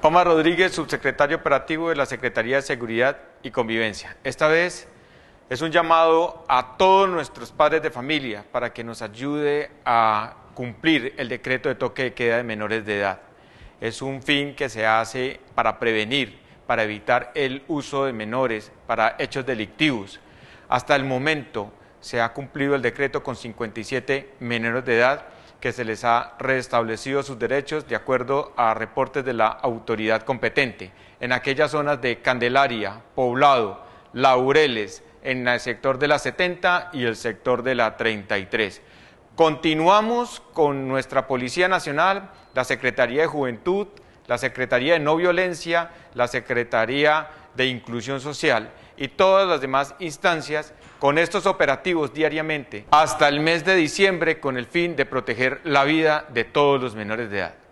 Omar Rodríguez, subsecretario operativo de la Secretaría de Seguridad y Convivencia. Esta vez es un llamado a todos nuestros padres de familia para que nos ayude a cumplir el decreto de toque de queda de menores de edad. Es un fin que se hace para prevenir, para evitar el uso de menores para hechos delictivos. Hasta el momento se ha cumplido el decreto con 57 menores de edad que se les ha restablecido sus derechos de acuerdo a reportes de la autoridad competente. En aquellas zonas de Candelaria, Poblado, Laureles, en el sector de la 70 y el sector de la 33. Continuamos con nuestra Policía Nacional, la Secretaría de Juventud, la Secretaría de No Violencia, la Secretaría de inclusión social y todas las demás instancias con estos operativos diariamente hasta el mes de diciembre con el fin de proteger la vida de todos los menores de edad.